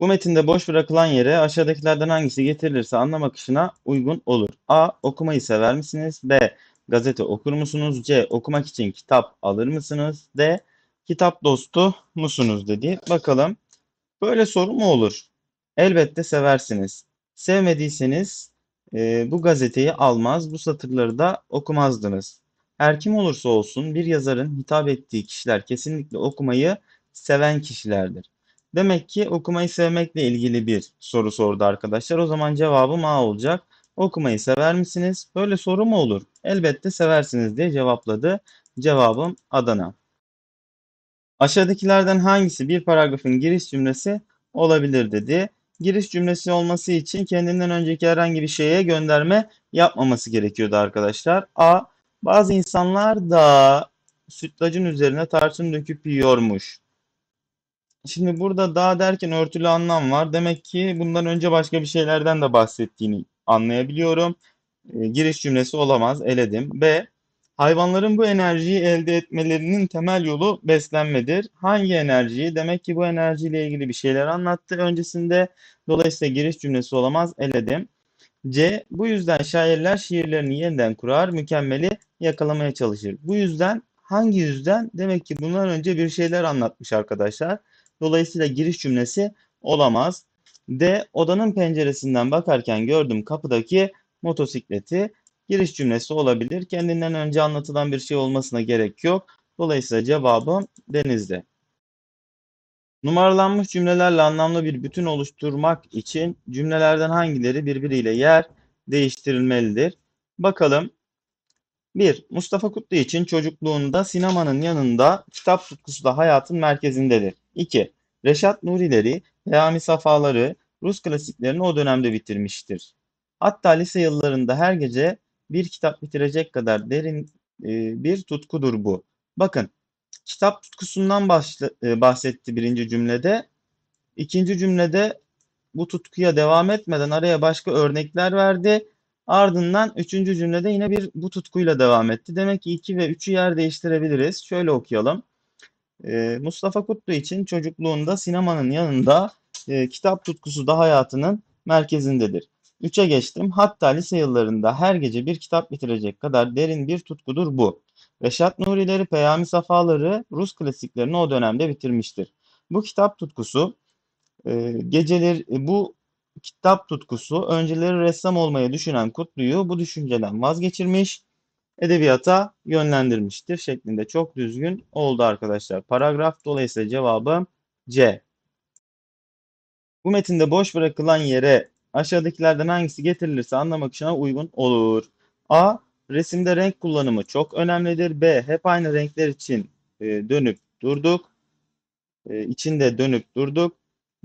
Bu metinde boş bırakılan yere aşağıdakilerden hangisi getirilirse anlam akışına uygun olur. A. Okumayı sever misiniz? B. Gazete okur musunuz? C. Okumak için kitap alır mısınız? D. Kitap dostu musunuz dedi. Bakalım böyle soru mu olur? Elbette seversiniz. Sevmediyseniz e, bu gazeteyi almaz, bu satırları da okumazdınız. Her kim olursa olsun bir yazarın hitap ettiği kişiler kesinlikle okumayı seven kişilerdir. Demek ki okumayı sevmekle ilgili bir soru sordu arkadaşlar. O zaman cevabım A olacak. Okumayı sever misiniz? Böyle soru mu olur? Elbette seversiniz diye cevapladı. Cevabım Adana. Aşağıdakilerden hangisi bir paragrafın giriş cümlesi olabilir dedi. Giriş cümlesi olması için kendinden önceki herhangi bir şeye gönderme yapmaması gerekiyordu arkadaşlar. A. Bazı insanlar da sütlacın üzerine tarçın döküp yiyormuş. Şimdi burada daha derken örtülü anlam var. Demek ki bundan önce başka bir şeylerden de bahsettiğini anlayabiliyorum. E, giriş cümlesi olamaz. Eledim. B. Hayvanların bu enerjiyi elde etmelerinin temel yolu beslenmedir. Hangi enerjiyi? Demek ki bu enerjiyle ilgili bir şeyler anlattı öncesinde. Dolayısıyla giriş cümlesi olamaz. Eledim. C. Bu yüzden şairler şiirlerini yeniden kurar, mükemmeli yakalamaya çalışır. Bu yüzden hangi yüzden? Demek ki bundan önce bir şeyler anlatmış arkadaşlar. Dolayısıyla giriş cümlesi olamaz. D. Odanın penceresinden bakarken gördüm kapıdaki motosikleti. Giriş cümlesi olabilir. Kendinden önce anlatılan bir şey olmasına gerek yok. Dolayısıyla cevabım denizde. Numaralanmış cümlelerle anlamlı bir bütün oluşturmak için cümlelerden hangileri birbiriyle yer değiştirilmelidir? Bakalım. 1. Mustafa Kutlu için çocukluğunda sinemanın yanında kitap tutkusu da hayatın merkezindedir. 2. Reşat Nurileri, Peyami Safaları, Rus klasiklerini o dönemde bitirmiştir. Hatta lise yıllarında her gece bir kitap bitirecek kadar derin e, bir tutkudur bu. Bakın kitap tutkusundan e, bahsetti birinci cümlede. İkinci cümlede bu tutkuya devam etmeden araya başka örnekler verdi. Ardından üçüncü cümlede yine bir bu tutkuyla devam etti. Demek ki iki ve üçü yer değiştirebiliriz. Şöyle okuyalım. Ee, Mustafa Kutlu için çocukluğunda sinemanın yanında e, kitap tutkusu da hayatının merkezindedir. 3'e geçtim. Hatta lise yıllarında her gece bir kitap bitirecek kadar derin bir tutkudur bu. Reşat Nuri'leri, Peyami Safaları, Rus klasiklerini o dönemde bitirmiştir. Bu kitap tutkusu e, geceleri e, bu kitap tutkusu önceleri ressam olmaya düşünen Kutlu'yu bu düşünceden vazgeçirmiş edebiyata yönlendirmiştir şeklinde çok düzgün oldu arkadaşlar. Paragraf dolayısıyla cevabı C. Bu metinde boş bırakılan yere aşağıdakilerden hangisi getirilirse anlam akışına uygun olur. A. Resimde renk kullanımı çok önemlidir. B. Hep aynı renkler için e, dönüp durduk. E, içinde dönüp durduk.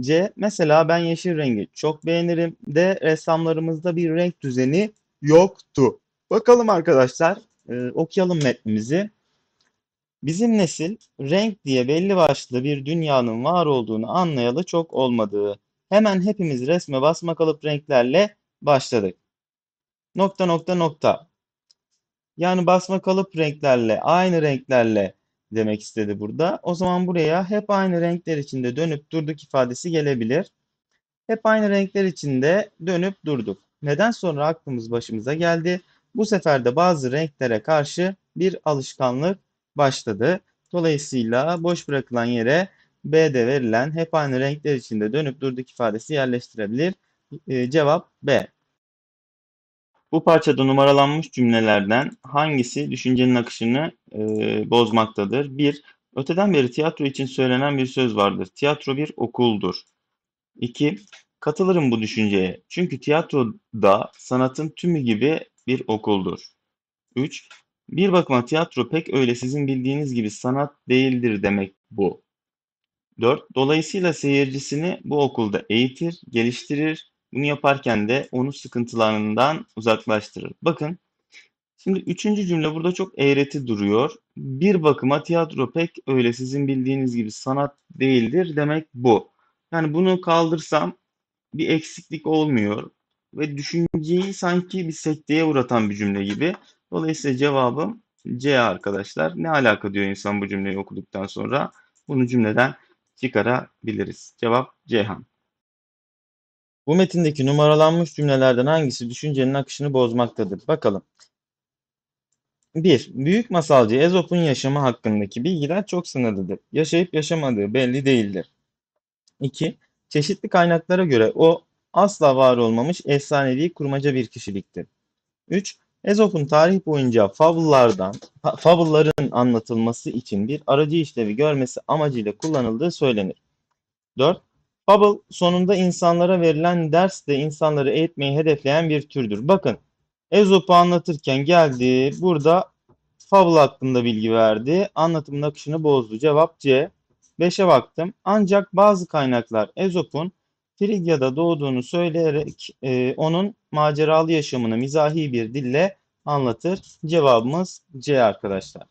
C. Mesela ben yeşil rengi çok beğenirim. D. Ressamlarımızda bir renk düzeni yoktu. Bakalım arkadaşlar, e, okuyalım metnimizi. Bizim nesil renk diye belli başlı bir dünyanın var olduğunu anlayalı çok olmadığı. Hemen hepimiz resme basma kalıp renklerle başladık. Nokta nokta nokta. Yani basma kalıp renklerle, aynı renklerle demek istedi burada. O zaman buraya hep aynı renkler içinde dönüp durduk ifadesi gelebilir. Hep aynı renkler içinde dönüp durduk. Neden sonra aklımız başımıza geldi? Bu sefer de bazı renklere karşı bir alışkanlık başladı. Dolayısıyla boş bırakılan yere B'de verilen hep aynı renkler içinde dönüp durduk ifadesi yerleştirebilir. E, cevap B. Bu parçada numaralanmış cümlelerden hangisi düşüncenin akışını e, bozmaktadır? 1. Öteden beri tiyatro için söylenen bir söz vardır. Tiyatro bir okuldur. 2. Katılırım bu düşünceye. Çünkü tiyatroda sanatın tümü gibi bir okuldur. 3. Bir bakıma tiyatro pek öyle sizin bildiğiniz gibi sanat değildir demek bu. 4. Dolayısıyla seyircisini bu okulda eğitir, geliştirir. Bunu yaparken de onu sıkıntılarından uzaklaştırır. Bakın şimdi üçüncü cümle burada çok eğreti duruyor. Bir bakıma tiyatro pek öyle sizin bildiğiniz gibi sanat değildir demek bu. Yani bunu kaldırsam bir eksiklik olmuyor ve düşünceyi sanki bir sekteye uğratan bir cümle gibi. Dolayısıyla cevabım C arkadaşlar. Ne alaka diyor insan bu cümleyi okuduktan sonra? Bunu cümleden çıkarabiliriz. Cevap Ceyhan. Bu metindeki numaralanmış cümlelerden hangisi düşüncenin akışını bozmaktadır? Bakalım. 1. Büyük masalcı Ezop'un yaşamı hakkındaki bilgiler çok sınırlıdır. Yaşayıp yaşamadığı belli değildir. 2. Çeşitli kaynaklara göre o asla var olmamış efsanevi kurmaca bir kişiliktir. 3. Ezop'un tarih boyunca fabullardan, fabulların anlatılması için bir aracı işlevi görmesi amacıyla kullanıldığı söylenir. 4. Fable sonunda insanlara verilen ders de insanları eğitmeyi hedefleyen bir türdür. Bakın Ezop'u anlatırken geldi burada Fable hakkında bilgi verdi. Anlatımın akışını bozdu. Cevap C. 5'e baktım. Ancak bazı kaynaklar Ezop'un Frigya'da doğduğunu söyleyerek e, onun maceralı yaşamını mizahi bir dille anlatır. Cevabımız C arkadaşlar.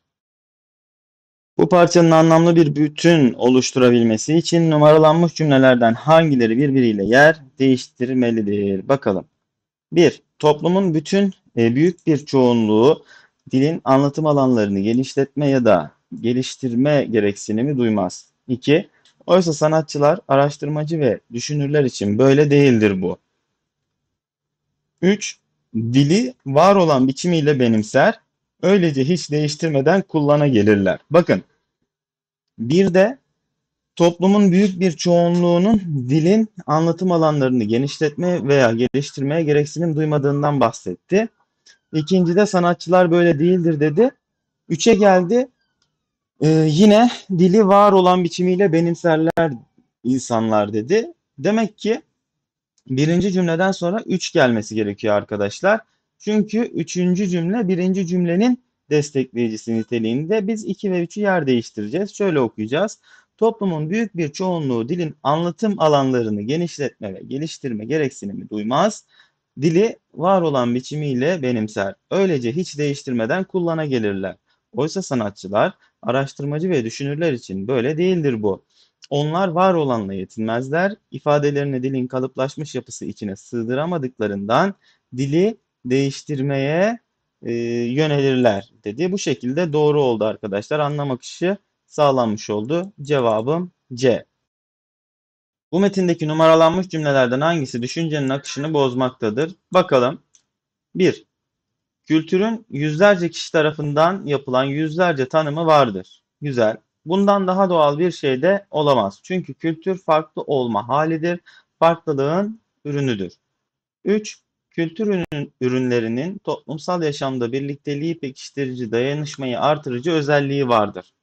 Bu parçanın anlamlı bir bütün oluşturabilmesi için numaralanmış cümlelerden hangileri birbiriyle yer değiştirmelidir? Bakalım. 1. Toplumun bütün e, büyük bir çoğunluğu dilin anlatım alanlarını genişletme ya da geliştirme gereksinimi duymaz. 2. Oysa sanatçılar, araştırmacı ve düşünürler için böyle değildir bu. 3. Dili var olan biçimiyle benimser, öylece hiç değiştirmeden kullana gelirler. Bakın, bir de toplumun büyük bir çoğunluğunun dilin anlatım alanlarını genişletme veya geliştirmeye gereksinim duymadığından bahsetti. İkinci de sanatçılar böyle değildir dedi. Üçe geldi ee, yine dili var olan biçimiyle benimserler insanlar dedi. Demek ki birinci cümleden sonra üç gelmesi gerekiyor arkadaşlar. Çünkü üçüncü cümle birinci cümlenin destekleyicisi niteliğinde. Biz iki ve üçü yer değiştireceğiz. Şöyle okuyacağız. Toplumun büyük bir çoğunluğu dilin anlatım alanlarını genişletme ve geliştirme gereksinimi duymaz. Dili var olan biçimiyle benimser. Öylece hiç değiştirmeden kullana gelirler. Oysa sanatçılar araştırmacı ve düşünürler için böyle değildir bu. Onlar var olanla yetinmezler, ifadelerini dilin kalıplaşmış yapısı içine sığdıramadıklarından dili değiştirmeye e, yönelirler dedi. Bu şekilde doğru oldu arkadaşlar. Anlam akışı sağlanmış oldu. Cevabım C. Bu metindeki numaralanmış cümlelerden hangisi düşüncenin akışını bozmaktadır? Bakalım. 1. Kültürün yüzlerce kişi tarafından yapılan yüzlerce tanımı vardır. Güzel. Bundan daha doğal bir şey de olamaz. Çünkü kültür farklı olma halidir. Farklılığın ürünüdür. 3. Kültür ürünlerinin toplumsal yaşamda birlikteliği pekiştirici, dayanışmayı artırıcı özelliği vardır.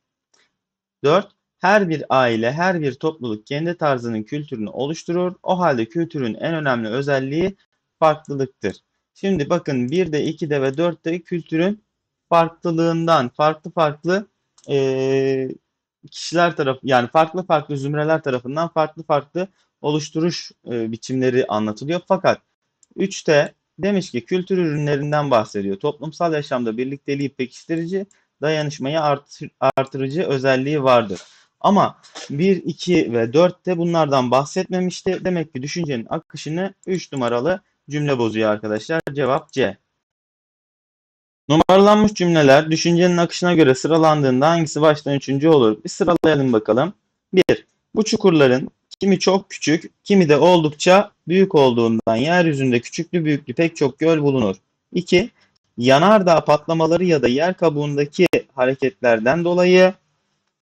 4. Her bir aile, her bir topluluk kendi tarzının kültürünü oluşturur. O halde kültürün en önemli özelliği farklılıktır. Şimdi bakın 1'de, 2'de ve 4'te kültürün farklılığından farklı farklı e, kişiler tarafı yani farklı farklı zümreler tarafından farklı farklı oluşturuş e, biçimleri anlatılıyor. Fakat 3'te demiş ki kültür ürünlerinden bahsediyor. Toplumsal yaşamda birlikteliği pekiştirici, dayanışmayı artır, artırıcı özelliği vardır. Ama 1, 2 ve 4'te bunlardan bahsetmemişti. Demek ki düşüncenin akışını 3 numaralı cümle bozuyor arkadaşlar. Cevap C. Numaralanmış cümleler düşüncenin akışına göre sıralandığında hangisi baştan üçüncü olur? Bir sıralayalım bakalım. 1. Bu çukurların kimi çok küçük, kimi de oldukça büyük olduğundan yeryüzünde küçüklü büyüklü pek çok göl bulunur. 2. Yanardağ patlamaları ya da yer kabuğundaki hareketlerden dolayı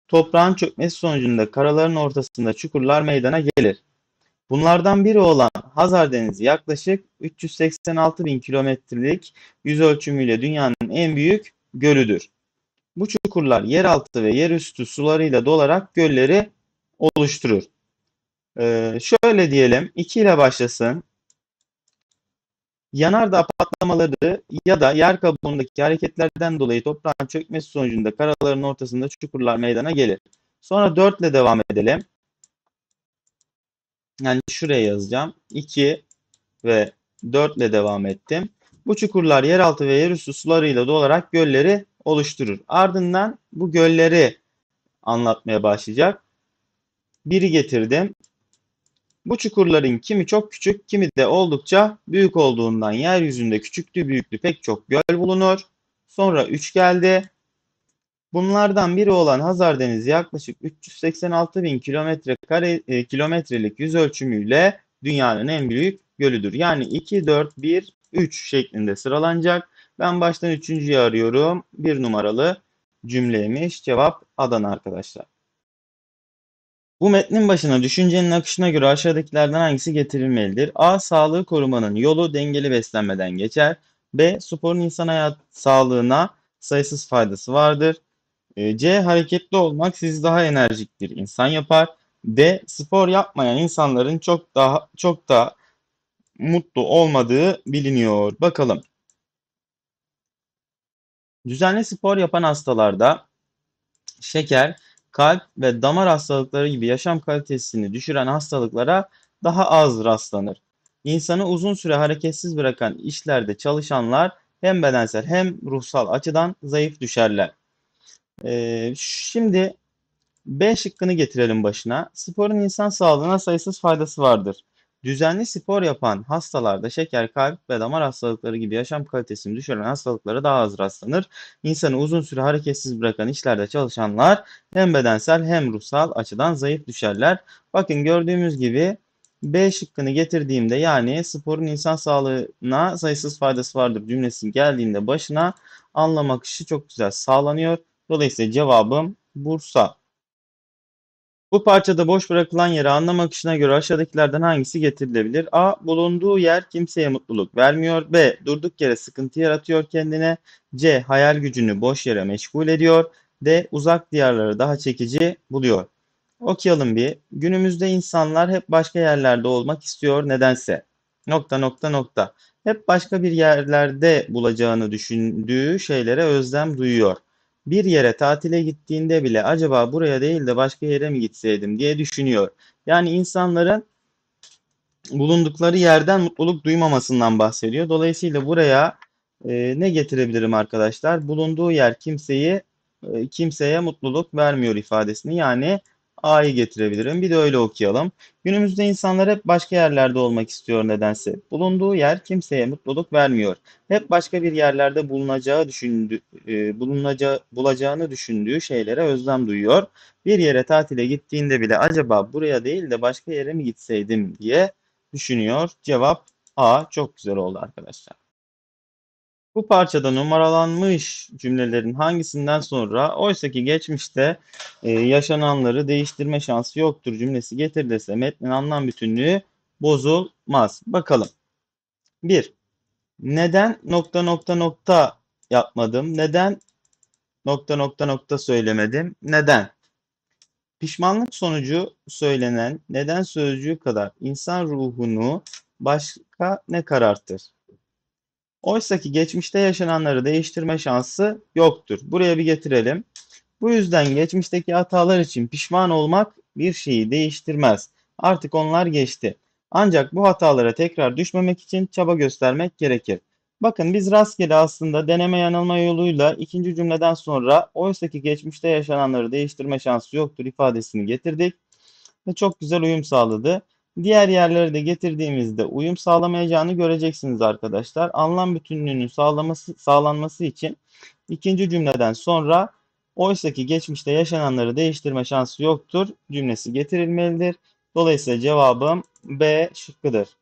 toprağın çökmesi sonucunda karaların ortasında çukurlar meydana gelir. Bunlardan biri olan Hazar Denizi yaklaşık 386 bin kilometrelik yüz ölçümüyle dünyanın en büyük gölüdür. Bu çukurlar yeraltı ve yerüstü sularıyla dolarak gölleri oluşturur. Ee, şöyle diyelim 2 ile başlasın. Yanardağ patlamaları ya da yer kabuğundaki hareketlerden dolayı toprağın çökmesi sonucunda karaların ortasında çukurlar meydana gelir. Sonra 4 ile devam edelim. Yani şuraya yazacağım. 2 ve 4 ile devam ettim. Bu çukurlar yeraltı ve yerüstü sularıyla dolarak gölleri oluşturur. Ardından bu gölleri anlatmaya başlayacak. Biri getirdim. Bu çukurların kimi çok küçük, kimi de oldukça büyük olduğundan yeryüzünde küçüklü büyüklü pek çok göl bulunur. Sonra 3 geldi. Bunlardan biri olan Hazar Denizi yaklaşık 386 bin kilometre kare e, kilometrelik yüz ölçümüyle dünyanın en büyük gölüdür. Yani 2, 4, 1, 3 şeklinde sıralanacak. Ben baştan üçüncüyü arıyorum. Bir numaralı cümleymiş. Cevap Adana arkadaşlar. Bu metnin başına düşüncenin akışına göre aşağıdakilerden hangisi getirilmelidir? A. Sağlığı korumanın yolu dengeli beslenmeden geçer. B. Sporun insan hayat sağlığına sayısız faydası vardır. Ee, C. Hareketli olmak sizi daha enerjik bir insan yapar. D. Spor yapmayan insanların çok daha çok da mutlu olmadığı biliniyor. Bakalım. Düzenli spor yapan hastalarda şeker, kalp ve damar hastalıkları gibi yaşam kalitesini düşüren hastalıklara daha az rastlanır. İnsanı uzun süre hareketsiz bırakan işlerde çalışanlar hem bedensel hem ruhsal açıdan zayıf düşerler. Ee, şimdi B şıkkını getirelim başına. Sporun insan sağlığına sayısız faydası vardır. Düzenli spor yapan hastalarda şeker, kalp ve damar hastalıkları gibi yaşam kalitesini düşüren hastalıklara daha az rastlanır. İnsanı uzun süre hareketsiz bırakan işlerde çalışanlar hem bedensel hem ruhsal açıdan zayıf düşerler. Bakın gördüğümüz gibi B şıkkını getirdiğimde yani sporun insan sağlığına sayısız faydası vardır cümlesinin geldiğinde başına anlamak işi çok güzel sağlanıyor. Dolayısıyla cevabım Bursa. Bu parçada boş bırakılan yere anlam akışına göre aşağıdakilerden hangisi getirilebilir? A. Bulunduğu yer kimseye mutluluk vermiyor. B. Durduk yere sıkıntı yaratıyor kendine. C. Hayal gücünü boş yere meşgul ediyor. D. Uzak diyarları daha çekici buluyor. Okuyalım bir. Günümüzde insanlar hep başka yerlerde olmak istiyor nedense. Nokta nokta nokta. Hep başka bir yerlerde bulacağını düşündüğü şeylere özlem duyuyor bir yere tatile gittiğinde bile acaba buraya değil de başka yere mi gitseydim diye düşünüyor. Yani insanların bulundukları yerden mutluluk duymamasından bahsediyor. Dolayısıyla buraya e, ne getirebilirim arkadaşlar? Bulunduğu yer kimseyi e, kimseye mutluluk vermiyor ifadesini yani A'yı getirebilirim. Bir de öyle okuyalım. Günümüzde insanlar hep başka yerlerde olmak istiyor nedense. Bulunduğu yer kimseye mutluluk vermiyor. Hep başka bir yerlerde bulunacağı düşündü, e, bulunacağı, bulacağını düşündüğü şeylere özlem duyuyor. Bir yere tatile gittiğinde bile acaba buraya değil de başka yere mi gitseydim diye düşünüyor. Cevap A çok güzel oldu arkadaşlar. Bu parçada numaralanmış cümlelerin hangisinden sonra oysaki geçmişte e, yaşananları değiştirme şansı yoktur cümlesi getirilirse metnin anlam bütünlüğü bozulmaz. Bakalım. 1. Neden nokta nokta nokta yapmadım? Neden nokta nokta nokta söylemedim? Neden? Pişmanlık sonucu söylenen neden sözcüğü kadar insan ruhunu başka ne karartır? Oysa ki geçmişte yaşananları değiştirme şansı yoktur. Buraya bir getirelim. Bu yüzden geçmişteki hatalar için pişman olmak bir şeyi değiştirmez. Artık onlar geçti. Ancak bu hatalara tekrar düşmemek için çaba göstermek gerekir. Bakın biz rastgele aslında deneme yanılma yoluyla ikinci cümleden sonra oysaki geçmişte yaşananları değiştirme şansı yoktur ifadesini getirdik. Ve çok güzel uyum sağladı. Diğer yerlere de getirdiğimizde uyum sağlamayacağını göreceksiniz arkadaşlar. Anlam bütünlüğünün sağlaması, sağlanması için ikinci cümleden sonra oysaki geçmişte yaşananları değiştirme şansı yoktur cümlesi getirilmelidir. Dolayısıyla cevabım B şıkkıdır.